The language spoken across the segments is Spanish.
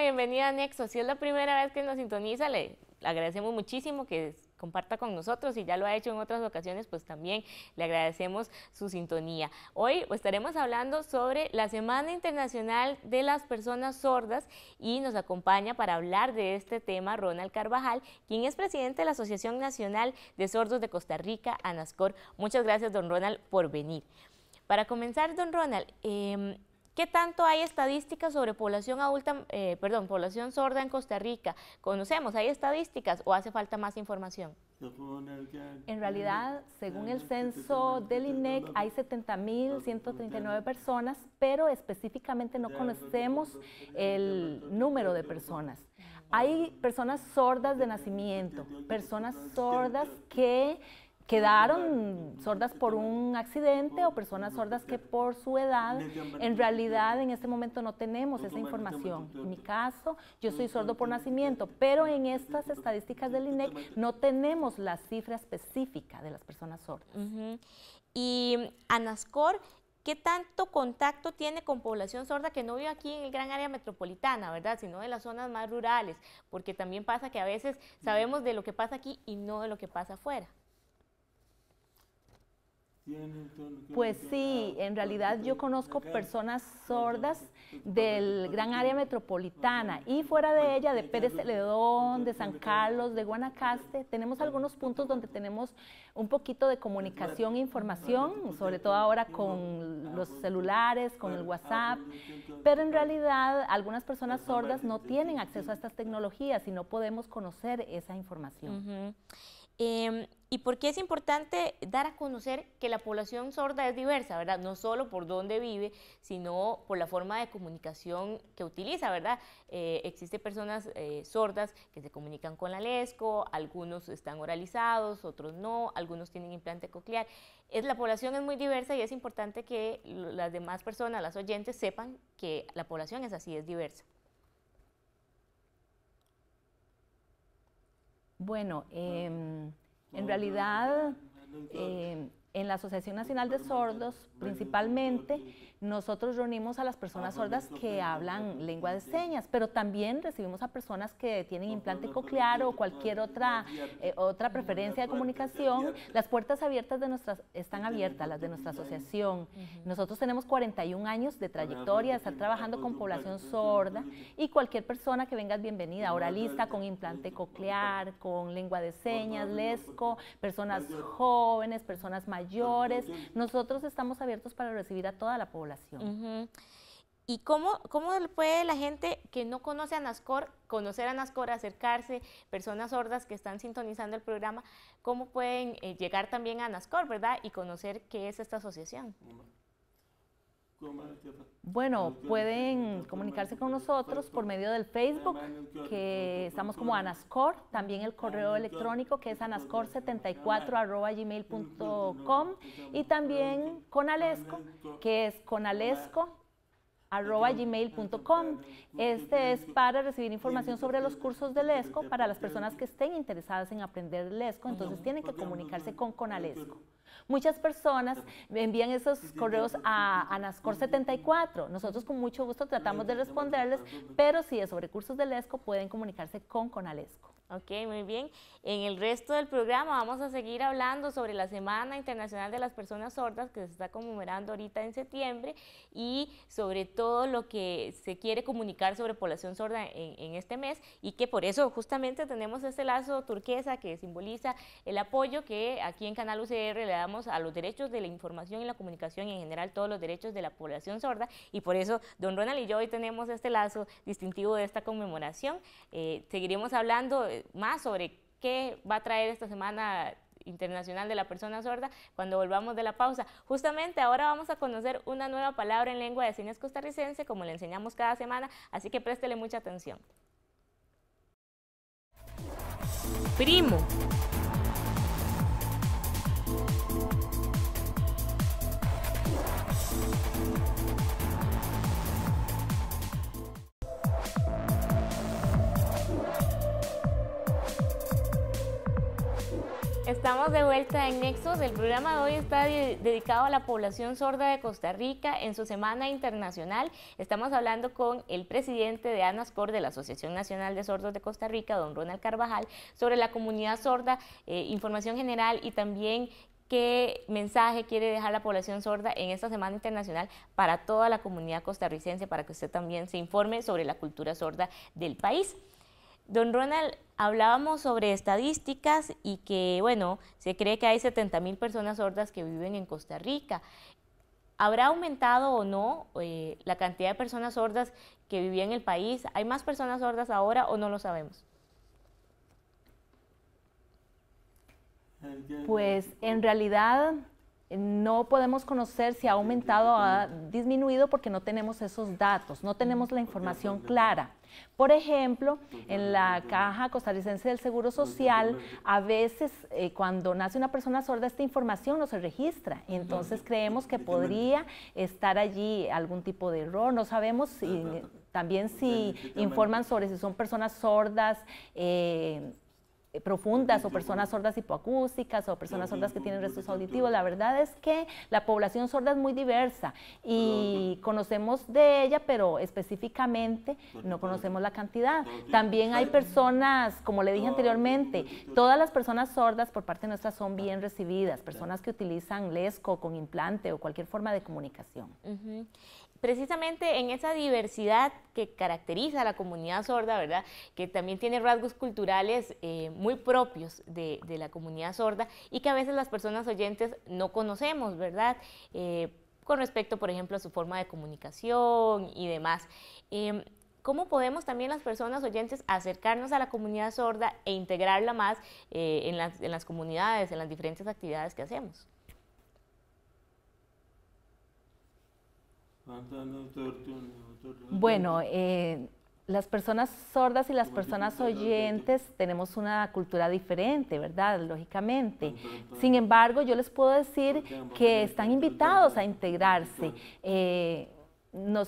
bienvenida Nexo. Si es la primera vez que nos sintoniza, le agradecemos muchísimo que comparta con nosotros y ya lo ha hecho en otras ocasiones, pues también le agradecemos su sintonía. Hoy estaremos hablando sobre la Semana Internacional de las Personas Sordas y nos acompaña para hablar de este tema Ronald Carvajal, quien es presidente de la Asociación Nacional de Sordos de Costa Rica, ANASCOR. Muchas gracias, don Ronald, por venir. Para comenzar, don Ronald, em, ¿Qué tanto hay estadísticas sobre población adulta, eh, perdón, población sorda en Costa Rica? ¿Conocemos, hay estadísticas o hace falta más información? En realidad, según el censo del INEC, hay 70.139 personas, pero específicamente no conocemos el número de personas. Hay personas sordas de nacimiento, personas sordas que quedaron sordas por un accidente o personas sordas que por su edad, en realidad en este momento no tenemos esa información. En mi caso, yo soy sordo por nacimiento, pero en estas estadísticas del INEC no tenemos la cifra específica de las personas sordas. Y Anascor, ¿qué tanto contacto tiene con población sorda que no vive aquí en el gran área metropolitana, verdad? Sino de las zonas más rurales, porque también pasa que a veces sabemos de lo que pasa aquí y no de lo que pasa afuera. Pues sí, en realidad yo conozco personas sordas del gran área metropolitana y fuera de ella, de Pérez Celedón, de San Carlos, de Guanacaste, tenemos algunos puntos donde tenemos un poquito de comunicación e información, sobre todo ahora con ah, los celulares, con el ah, WhatsApp, pero en realidad algunas personas sordas no tienen acceso a estas tecnologías y no podemos conocer esa información. Em, ¿Y por qué es importante dar a conocer que la población sorda es diversa, verdad? No solo por dónde vive, sino por la forma de comunicación que utiliza, ¿verdad? Eh, Existen personas eh, sordas que se comunican con la lesco, algunos están oralizados, otros no, algunos tienen implante coclear. la población es muy diversa y es importante que las demás personas, las oyentes, sepan que la población es así, es diversa. Bueno, em, en realidad, em, en la Asociación Nacional de Sordos, principalmente, nosotros reunimos a las ah, personas sordas que hablan lengua de señas, pero también recibimos a personas que tienen implante coclear o cualquier otra, eh, otra preferencia de comunicación. Las puertas abiertas de nuestras, están abiertas, las de nuestra asociación. Nosotros tenemos 41 años de trayectoria, de estar trabajando con población sorda y cualquier persona que venga es bienvenida, oralista, con implante coclear, con lengua de señas, lesco, personas jóvenes, personas mayores. Nosotros estamos abiertos para recibir a toda la población. ¿Y cómo, cómo, puede la gente que no conoce a NASCOR conocer a NASCOR, acercarse, personas sordas que están sintonizando el programa, cómo pueden eh, llegar también a NASCOR, ¿verdad? Y conocer qué es esta asociación. Bueno, pueden comunicarse con nosotros por medio del Facebook, que estamos como Anascor, también el correo electrónico que es anascor74.gmail.com y también Conalesco, que es conalesco arroba gmail.com. Este es para recibir información sobre los cursos de Lesco para las personas que estén interesadas en aprender Lesco, entonces tienen que comunicarse con Conalesco. Muchas personas envían esos correos a ANASCOR74. Nosotros con mucho gusto tratamos de responderles, pero si es sobre cursos del ESCO, pueden comunicarse con Conalesco. Ok, muy bien. En el resto del programa vamos a seguir hablando sobre la Semana Internacional de las Personas Sordas que se está conmemorando ahorita en septiembre y sobre todo lo que se quiere comunicar sobre población sorda en, este mes y que por eso justamente tenemos este lazo turquesa que simboliza el apoyo que aquí en Canal UCR le damos a los derechos de la información y la comunicación y en general todos los derechos de la población sorda y por eso don Ronald y yo hoy tenemos este lazo distintivo de esta conmemoración. Eh, seguiremos hablando eh, más sobre qué va a traer esta semana Internacional de la Persona Sorda cuando volvamos de la pausa. Justamente ahora vamos a conocer una nueva palabra en lengua de señas costarricense como le enseñamos cada semana, así que préstele mucha atención. Primo thank you Estamos de vuelta en Nexos. El programa de hoy está dedicado a la población sorda de Costa Rica en su Semana Internacional. Estamos hablando con el presidente de ANASCOR, de la Asociación Nacional de Sordos de Costa Rica, don Ronald Carvajal, sobre la comunidad sorda, eh, información general y también qué mensaje quiere dejar la población sorda en esta Semana Internacional para toda la comunidad costarricense, para que usted también se informe sobre la cultura sorda del país. Don Ronald, hablábamos sobre estadísticas y que, bueno, se cree que hay 70 mil personas sordas que viven en Costa Rica. ¿Habrá aumentado o no eh, la cantidad de personas sordas que vivían en el país? ¿Hay más personas sordas ahora o no lo sabemos? Pues en realidad no podemos conocer si ha aumentado o ha disminuido porque no tenemos esos datos, no tenemos la información clara. Por ejemplo, en la caja costarricense del Seguro Social, a veces eh, cuando nace una persona sorda esta información no se registra. Entonces creemos que podría estar allí algún tipo de error. No sabemos si, también si informan sobre si son personas sordas. Eh, eh, profundas o personas sordas hipoacústicas o personas sordas que tienen restos auditivos. La verdad es que la población sorda es muy diversa y conocemos de ella, pero específicamente no conocemos la cantidad. También hay personas, como le dije anteriormente, todas las personas sordas por parte nuestra son bien recibidas, personas que utilizan lesco con implante o cualquier forma de comunicación precisamente en esa diversidad que caracteriza a la comunidad sorda, ¿verdad? Que también tiene rasgos culturales eh, muy propios de, la comunidad sorda y que a veces las personas oyentes no conocemos, ¿verdad? Eh, con respecto, por ejemplo, a su forma de comunicación y demás. Em, ¿Cómo podemos también las personas oyentes acercarnos a la comunidad sorda e integrarla más eh, en las comunidades, en las diferentes actividades que hacemos? Bueno, eh, las personas sordas y las personas oyentes tenemos una cultura diferente, ¿verdad? Lógicamente. Sin embargo, yo les puedo decir que están invitados a integrarse. Eh,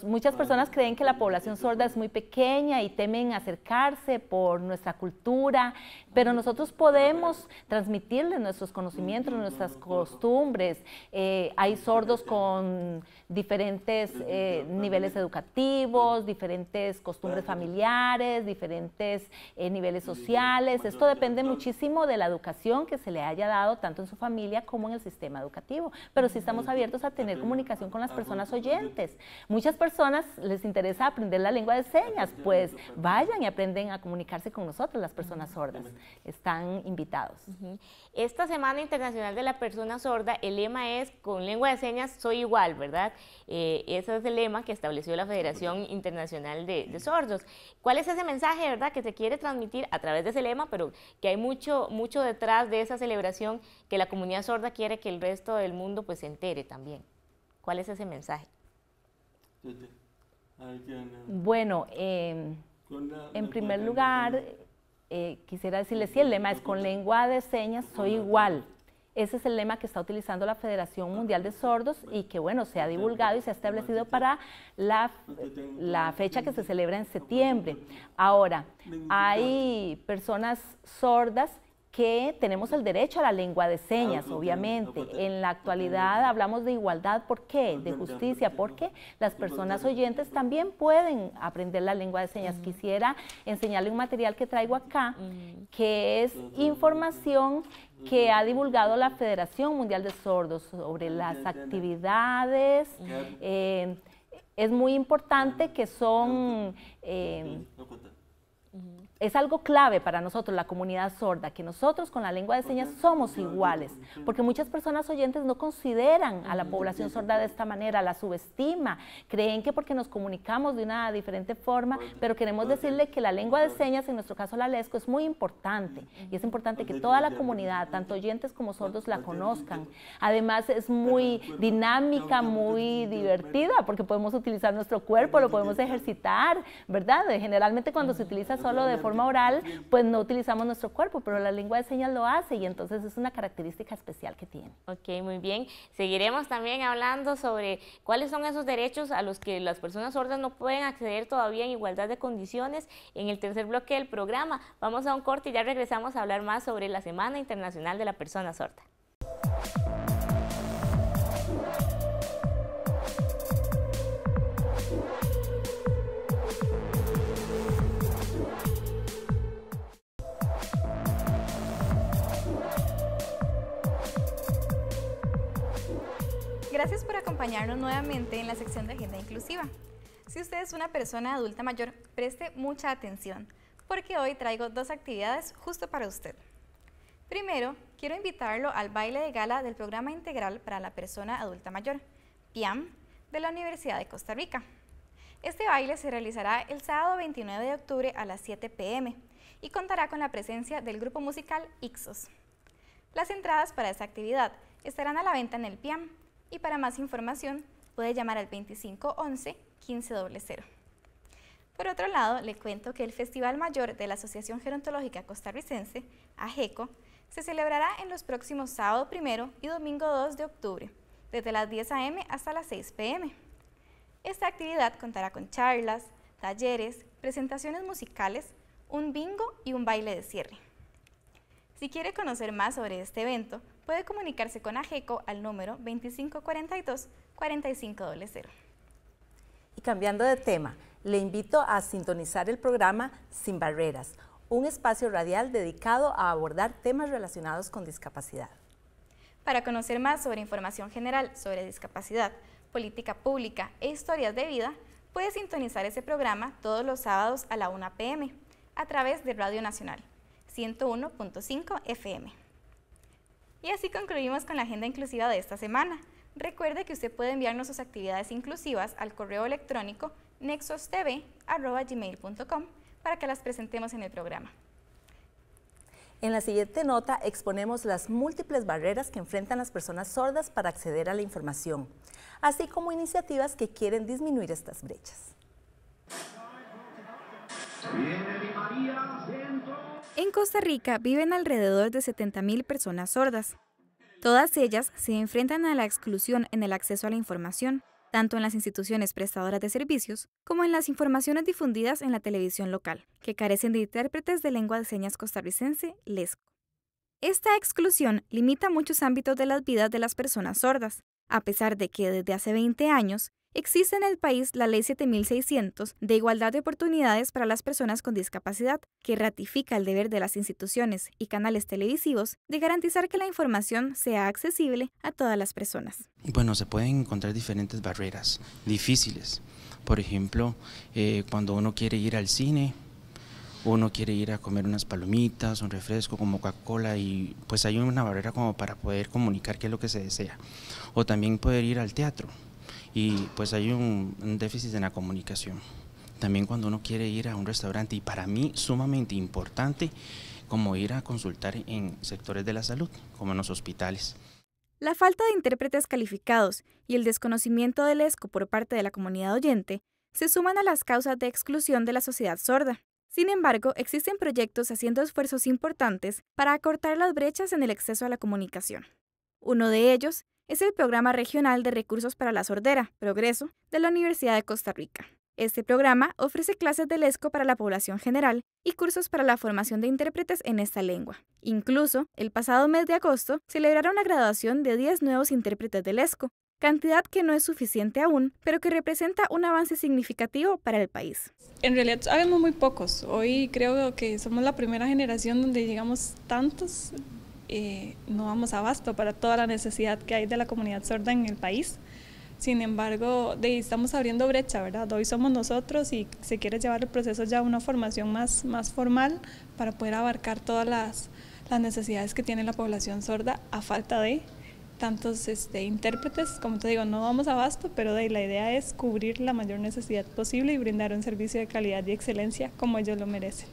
muchas personas creen que la población sorda es muy pequeña y temen acercarse por nuestra cultura, pero nosotros podemos transmitirle nuestros conocimientos, nuestras costumbres. Eh, hay sordos con diferentes eh, niveles educativos, diferentes costumbres familiares, diferentes eh, niveles sociales. Esto depende muchísimo de la educación que se le haya dado tanto en su familia como en el sistema educativo. Pero sí estamos abiertos a tener comunicación con las personas oyentes. Muchas personas les interesa aprender la lengua de señas, pues vayan y aprenden a comunicarse con nosotros, las personas sordas están invitados. Esta Semana Internacional de la Persona Sorda, el lema es, con lengua de señas soy igual, ¿verdad? Eh, ese es el lema que estableció la Federación Internacional de, Sordos. ¿Cuál es ese mensaje, verdad, que se quiere transmitir a través de ese lema, pero que hay mucho, mucho detrás de esa celebración que la comunidad sorda quiere que el resto del mundo pues se entere también? ¿Cuál es ese mensaje? Bueno, em, en primer lugar, eh, quisiera decirles, sí, el lema es con lengua de señas soy igual. Ese es el lema que está utilizando la Federación Mundial de Sordos y que, bueno, se ha divulgado y se ha establecido para la, la fecha que se celebra en septiembre. Ahora, hay personas sordas que tenemos el derecho a la lengua de señas, obviamente. En la actualidad hablamos de igualdad, ¿por qué? De justicia, porque las personas oyentes también pueden aprender la lengua de señas. Quisiera enseñarle un material que traigo acá, que es información que ha divulgado la Federación Mundial de Sordos sobre las actividades. Eh, es muy importante que son... Eh, es algo clave para nosotros, la comunidad sorda, que nosotros con la lengua de señas somos iguales, porque muchas personas oyentes no consideran a la población sorda de esta manera, la subestima, creen que porque nos comunicamos de una diferente forma, pero queremos decirle que la lengua de señas, en nuestro caso la lesco, es muy importante y es importante que toda la comunidad, tanto oyentes como sordos, la conozcan. Además es muy dinámica, muy divertida, porque podemos utilizar nuestro cuerpo, lo podemos ejercitar, ¿verdad? Generalmente cuando se utiliza solo de forma oral, pues no utilizamos nuestro cuerpo, pero la lengua de señas lo hace y entonces es una característica especial que tiene. Ok, muy bien. Seguiremos también hablando sobre cuáles son esos derechos a los que las personas sordas no pueden acceder todavía en igualdad de condiciones en el tercer bloque del programa. Vamos a un corte y ya regresamos a hablar más sobre la Semana Internacional de la Persona Sorda. Gracias por acompañarnos nuevamente en la sección de Agenda Inclusiva. Si usted es una persona adulta mayor, preste mucha atención, porque hoy traigo dos actividades justo para usted. Primero, quiero invitarlo al baile de gala del Programa Integral para la Persona Adulta Mayor, PIAM, de la Universidad de Costa Rica. Este baile se realizará el sábado 29 de octubre a las 7 pm y contará con la presencia del grupo musical Ixos. Las entradas para esta actividad estarán a la venta en el PIAM y para más información puede llamar al 2511 1500. Por otro lado, le cuento que el Festival Mayor de la Asociación Gerontológica Costarricense, AGECO, se celebrará en los próximos sábado 1 y domingo 2 de octubre, desde las 10 a.m. hasta las 6 p.m. Esta actividad contará con charlas, talleres, presentaciones musicales, un bingo y un baile de cierre. Si quiere conocer más sobre este evento, puede comunicarse con AGECO al número 2542-4500. Y cambiando de tema, le invito a sintonizar el programa Sin Barreras, un espacio radial dedicado a abordar temas relacionados con discapacidad. Para conocer más sobre información general sobre discapacidad, política pública e historias de vida, puede sintonizar ese programa todos los sábados a la 1 p.m. a través de Radio Nacional 101.5 FM. Y así concluimos con la agenda inclusiva de esta semana. Recuerde que usted puede enviarnos sus actividades inclusivas al correo electrónico nexostv.gmail.com para que las presentemos en el programa. En la siguiente nota exponemos las múltiples barreras que enfrentan las personas sordas para acceder a la información, así como iniciativas que quieren disminuir estas brechas. En Costa Rica viven alrededor de 70.000 personas sordas. Todas ellas se enfrentan a la exclusión en el acceso a la información, tanto en las instituciones prestadoras de servicios como en las informaciones difundidas en la televisión local, que carecen de intérpretes de lengua de señas costarricense, LESCO. Esta exclusión limita muchos ámbitos de las vidas de las personas sordas, a pesar de que desde hace 20 años Existe en el país la Ley 7600 de Igualdad de Oportunidades para las Personas con Discapacidad, que ratifica el deber de las instituciones y canales televisivos de garantizar que la información sea accesible a todas las personas. Bueno, se pueden encontrar diferentes barreras difíciles. Por ejemplo, eh, cuando uno quiere ir al cine, uno quiere ir a comer unas palomitas, un refresco como Coca-Cola y pues hay una barrera como para poder comunicar qué es lo que se desea. O también poder ir al teatro y pues hay un, déficit en la comunicación. También cuando uno quiere ir a un restaurante y para mí sumamente importante como ir a consultar en sectores de la salud, como en los hospitales. La falta de intérpretes calificados y el desconocimiento del ESCO por parte de la comunidad oyente se suman a las causas de exclusión de la sociedad sorda. Sin embargo, existen proyectos haciendo esfuerzos importantes para acortar las brechas en el acceso a la comunicación. Uno de ellos es el Programa Regional de Recursos para la Sordera, Progreso, de la Universidad de Costa Rica. Este programa ofrece clases de lesco para la población general y cursos para la formación de intérpretes en esta lengua. Incluso, el pasado mes de agosto celebraron la graduación de 10 nuevos intérpretes de lesco, cantidad que no es suficiente aún, pero que representa un avance significativo para el país. En realidad sabemos muy pocos. Hoy creo que somos la primera generación donde llegamos tantos eh, no vamos a abasto para toda la necesidad que hay de la comunidad sorda en el país. Sin embargo, de, estamos abriendo brecha, ¿verdad? Hoy somos nosotros y se quiere llevar el proceso ya a una formación más, más formal para poder abarcar todas las, necesidades que tiene la población sorda a falta de tantos este, intérpretes. Como te digo, no vamos a abasto, pero de, la idea es cubrir la mayor necesidad posible y brindar un servicio de calidad y excelencia como ellos lo merecen.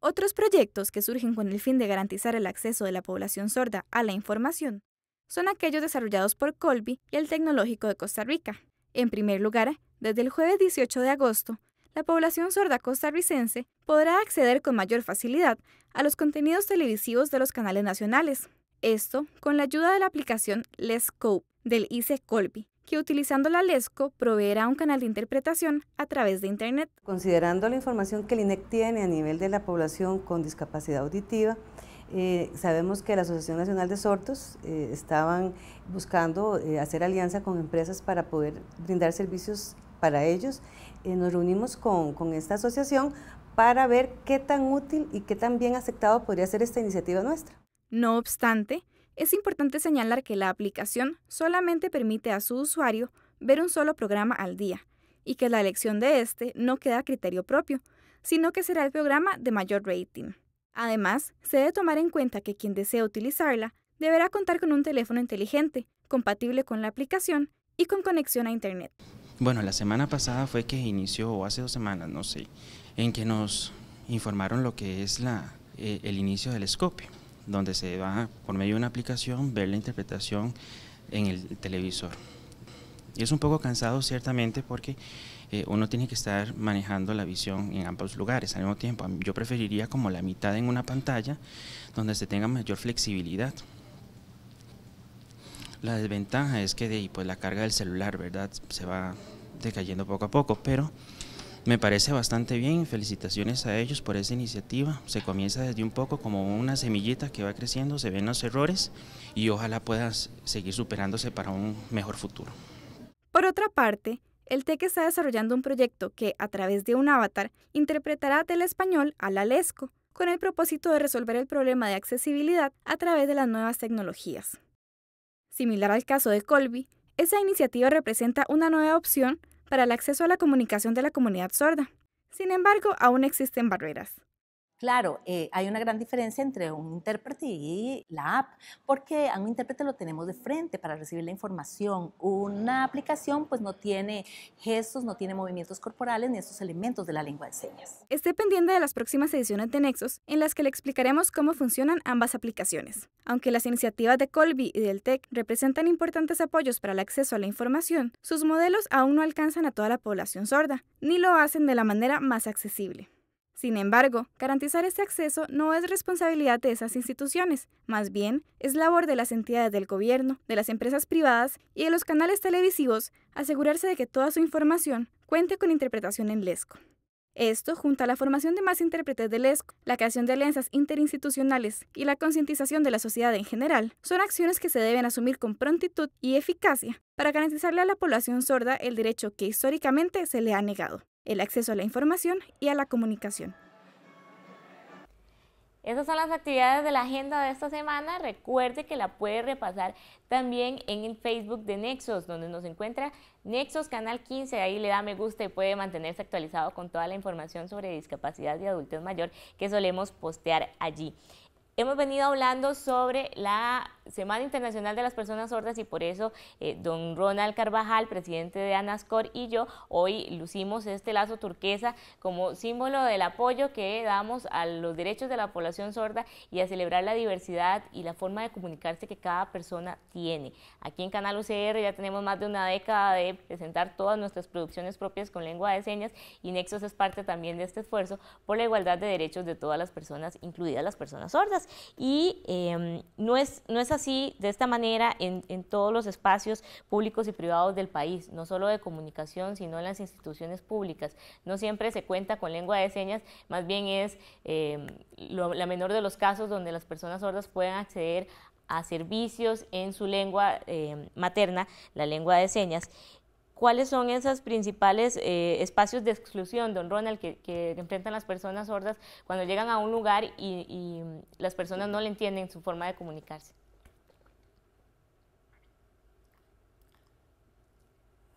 Otros proyectos que surgen con el fin de garantizar el acceso de la población sorda a la información son aquellos desarrollados por Colby y el Tecnológico de Costa Rica. En primer lugar, desde el jueves 18 de agosto, la población sorda costarricense podrá acceder con mayor facilidad a los contenidos televisivos de los canales nacionales. Esto con la ayuda de la aplicación Lescope del ICE Colby, que utilizando la LESCO proveerá un canal de interpretación a través de Internet. Considerando la información que el INEC tiene a nivel de la población con discapacidad auditiva, eh, sabemos que la Asociación Nacional de Sortos eh, estaban buscando eh, hacer alianza con empresas para poder brindar servicios para ellos. nos reunimos con, con esta asociación para ver qué tan útil y qué tan bien aceptado podría ser esta iniciativa nuestra. No obstante, es importante señalar que la aplicación solamente permite a su usuario ver un solo programa al día y que la elección de este no queda a criterio propio, sino que será el programa de mayor rating. Además, se debe tomar en cuenta que quien desea utilizarla deberá contar con un teléfono inteligente, compatible con la aplicación y con conexión a Internet. Bueno, la semana pasada fue que inició, o hace dos semanas, no sé, en que nos informaron lo que es eh, el inicio del escopio donde se va por medio de una aplicación, ver la interpretación en el televisor. Y es un poco cansado ciertamente porque eh, uno tiene que estar manejando la visión en ambos lugares al mismo tiempo. Yo preferiría como la mitad en una pantalla donde se tenga mayor flexibilidad. La desventaja es que de, pues, la carga del celular ¿verdad? se va decayendo poco a poco, pero me parece bastante bien, felicitaciones a ellos por esa iniciativa. Se comienza desde un poco como una semillita que va creciendo, se ven los errores y ojalá puedas seguir superándose para un mejor futuro. Por otra parte, el TEC está desarrollando un proyecto que, a través de un avatar, interpretará del español al alesco, con el propósito de resolver el problema de accesibilidad a través de las nuevas tecnologías. Similar al caso de Colby, esa iniciativa representa una nueva opción para el acceso a la comunicación de la comunidad sorda. Sin embargo, aún existen barreras. Claro, eh, hay una gran diferencia entre un intérprete y la app, porque a un intérprete lo tenemos de frente para recibir la información. Una aplicación pues no tiene gestos, no tiene movimientos corporales ni esos elementos de la lengua de señas. Esté pendiente de las próximas ediciones de Nexos, en las que le explicaremos cómo funcionan ambas aplicaciones. Aunque las iniciativas de Colby y del TEC representan importantes apoyos para el acceso a la información, sus modelos aún no alcanzan a toda la población sorda, ni lo hacen de la manera más accesible. Sin embargo, garantizar este acceso no es responsabilidad de esas instituciones, más bien es labor de las entidades del gobierno, de las empresas privadas y de los canales televisivos asegurarse de que toda su información cuente con interpretación en lesco. Esto, junto a la formación de más intérpretes de Lesco, la creación de alianzas interinstitucionales y la concientización de la sociedad en general, son acciones que se deben asumir con prontitud y eficacia para garantizarle a la población sorda el derecho que históricamente se le ha negado el acceso a la información y a la comunicación. Esas son las actividades de la agenda de esta semana. Recuerde que la puede repasar también en el Facebook de Nexos, donde nos encuentra Nexos Canal 15. Ahí le da me gusta y puede mantenerse actualizado con toda la información sobre discapacidad y adultos mayor que solemos postear allí. Hemos venido hablando sobre la Semana Internacional de las Personas Sordas y por eso eh, don Ronald Carvajal, presidente de ANASCOR y yo hoy lucimos este lazo turquesa como símbolo del apoyo que damos a los derechos de la población sorda y a celebrar la diversidad y la forma de comunicarse que cada persona tiene. Aquí en Canal UCR ya tenemos más de una década de presentar todas nuestras producciones propias con lengua de señas y Nexos es parte también de este esfuerzo por la igualdad de derechos de todas las personas, incluidas las personas sordas. Y em, no, es, no es así, de esta manera, en, todos los espacios públicos y privados del país, no solo de comunicación, sino en las instituciones públicas. No siempre se cuenta con lengua de señas, más bien es em, la menor de los casos donde las personas sordas pueden acceder a servicios en su lengua em, materna, la lengua de señas. ¿Cuáles son esos principales eh, espacios de exclusión, don Ronald, que, enfrentan las personas sordas cuando llegan a un lugar y las personas no le entienden su forma de comunicarse?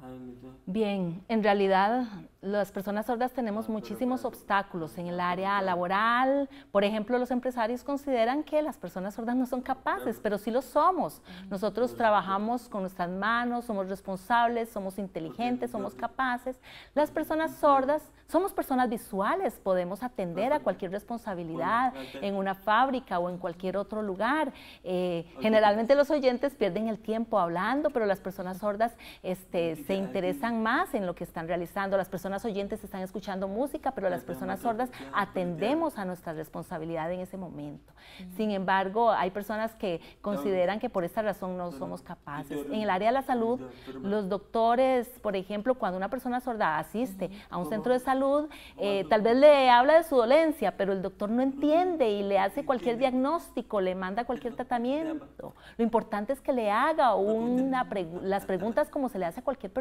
Ah, Bien, en realidad las personas sordas tenemos ah, muchísimos obstáculos en el área laboral. Por ejemplo, los empresarios consideran que las personas sordas no son capaces, pero sí lo somos. Ah, Nosotros trabajamos con nuestras manos, somos responsables, somos inteligentes, somos capaces. Las personas sordas somos personas visuales, podemos atender a cualquier responsabilidad en una fábrica o en cualquier otro lugar. Eh, generalmente los oyentes pierden el tiempo hablando, pero las personas sordas este, se interesan más en lo que están realizando. Las personas oyentes están escuchando música, pero las personas sordas atendemos a nuestra responsabilidad en ese momento. Sin embargo, hay personas que consideran que por esta razón no somos capaces. En el área de la salud, los doctores, por ejemplo, cuando una persona sorda asiste a un centro de salud, eh, tal vez le habla de su dolencia, pero el doctor no entiende y le hace cualquier diagnóstico, le manda cualquier tratamiento. Lo importante es que le haga una las preguntas como se le hace a cualquier persona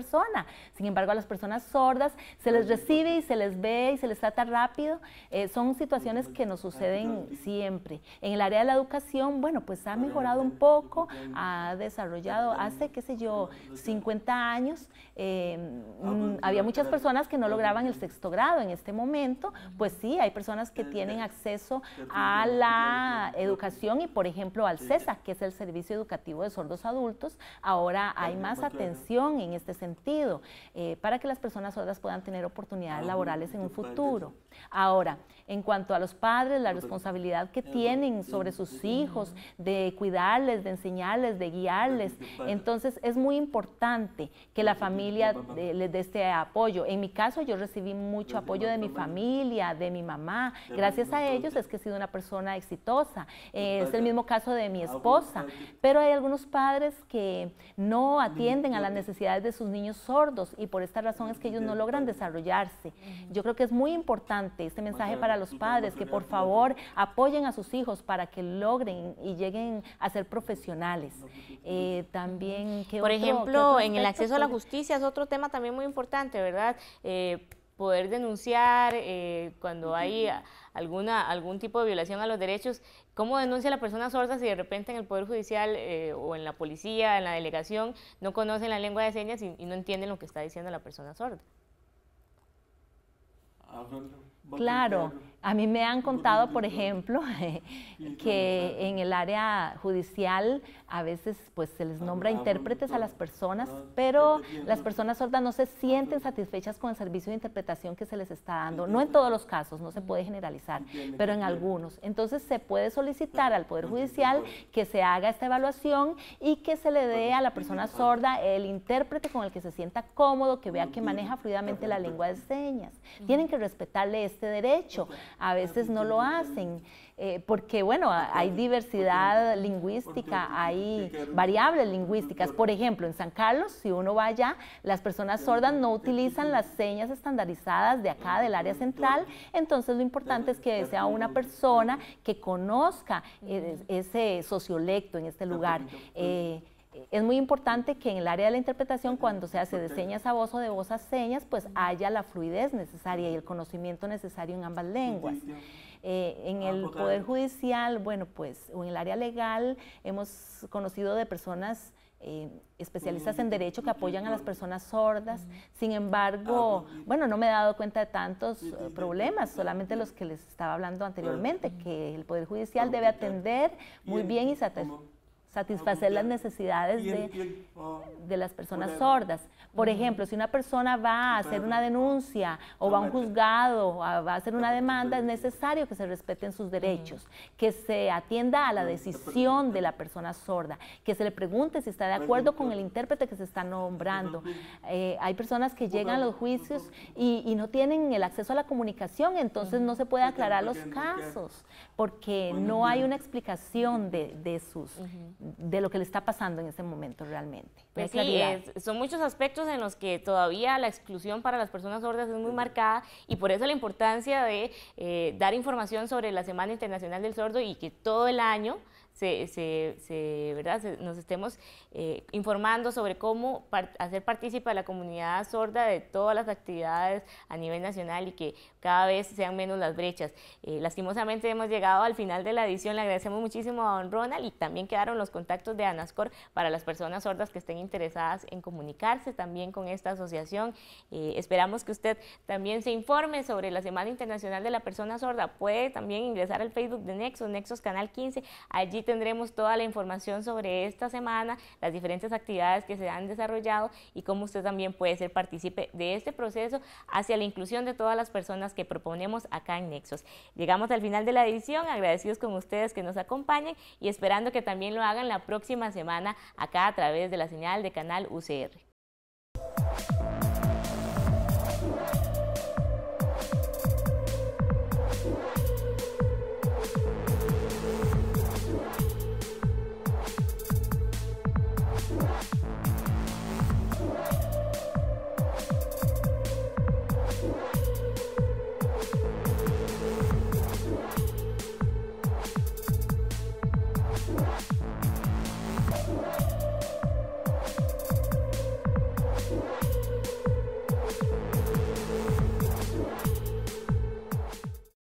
sin embargo, a las personas sordas se les recibe y se les ve y se les trata rápido. Eh, son situaciones que nos suceden siempre. En el área de la educación, bueno, pues ha mejorado un poco, ha desarrollado, hace, qué sé yo, 50 años, em, mm, había muchas personas que no lograban el sexto grado. En este momento, pues sí, hay personas que tienen acceso a la educación y, por ejemplo, al CESA, que es el Servicio Educativo de Sordos Adultos. Ahora hay más atención en este sentido sentido, eh, para que las personas sordas puedan tener oportunidades ah, laborales en un futuro. Ahora, en cuanto a los padres, la responsabilidad que tienen sobre sus hijos, de cuidarles, de enseñarles, de guiarles. Entonces es muy importante que la familia les dé este apoyo. En mi caso yo recibí mucho apoyo de mi familia, de mi mamá. Gracias a ellos es que he sido una persona exitosa. Eh, es el mismo caso de mi ah, esposa. Pero hay algunos padres que no atienden a las necesidades de sus niños sordos y por esta razón es que ellos no logran desarrollarse. Yo creo que es muy importante este mensaje para los padres, que por favor apoyen a sus hijos para que logren y lleguen a ser profesionales. Eh, también, por ejemplo, en el acceso a la justicia es otro tema también muy importante, ¿verdad? Eh, poder denunciar eh, cuando hay alguna algún tipo de violación a los derechos. ¿Cómo denuncia la persona sorda si de repente en el Poder Judicial o en la policía, en la delegación, no conocen la lengua de señas y no entienden lo que está diciendo la persona sorda? Claro. A mí me han contado, por ejemplo, que en el área judicial a veces pues se les nombra intérpretes a las personas, pero las personas sordas no se sienten satisfechas con el servicio de interpretación que se les está dando. No en todos los casos, no se puede generalizar, pero en algunos. Entonces se puede solicitar al Poder Judicial que se haga esta evaluación y que se le dé a la persona sorda el intérprete con el que se sienta cómodo, que vea que maneja fluidamente la lengua de señas. Tienen que respetarle este derecho a veces no lo hacen, eh, porque bueno, hay diversidad lingüística, hay variables lingüísticas. Por ejemplo, en San Carlos, si uno va allá, las personas sordas no utilizan las señas estandarizadas de acá del área central, entonces lo importante es que sea una persona que conozca eh, ese sociolecto en este lugar. Pues. Eh, es muy importante que en el área de la interpretación, cuando se hace de señas a voz o de voz a señas, pues haya la fluidez necesaria y el conocimiento necesario en ambas lenguas. Eh, en ah, el pues Poder Judicial, bueno, pues, en el área legal, hemos conocido de personas eh, especialistas en derecho que apoyan a las personas sordas. Sin embargo, ah, pues bueno, no me he dado cuenta de tantos eh, problemas, solamente los que les estaba hablando anteriormente, que el Poder Judicial debe atender muy bien y satisfacer satisfacer las necesidades oh, de, las personas sordas. Por ejemplo, si una persona va a hacer una denuncia o va a un juzgado o va a hacer una demanda, es necesario que se respeten sus mm. derechos, que se atienda a la mm. decisión de la persona sorda, que se le pregunte si está de acuerdo con el intérprete que se está nombrando. Eh, hay personas que llegan a los juicios y, y no tienen el acceso a la comunicación, entonces no se puede aclarar los casos porque no hay una explicación de, de sus de lo que le está pasando en este momento realmente. Pues sí, son muchos aspectos en los que todavía la exclusión para las personas sordas es muy marcada y por eso la importancia de eh, dar información sobre la Semana Internacional del Sordo y que todo el año se, se, ¿verdad? nos estemos eh, informando sobre cómo hacer partícipe a la comunidad sorda de todas las actividades a nivel nacional y que cada vez sean menos las brechas. Eh, lastimosamente hemos llegado al final de la edición, le agradecemos muchísimo a don Ronald y también quedaron los contactos de ANASCOR para las personas sordas que estén interesadas en comunicarse también con esta asociación. Eh, esperamos que usted también se informe sobre la Semana Internacional de la Persona Sorda. Puede también ingresar al Facebook de Nexo, Nexos Canal 15, allí tendremos toda la información sobre esta semana, las diferentes actividades que se han desarrollado y cómo usted también puede ser partícipe de este proceso hacia la inclusión de todas las personas que proponemos acá en Nexos. Llegamos al final de la edición, agradecidos con ustedes que nos acompañen y esperando que también lo hagan la próxima semana acá a través de la señal de canal UCR.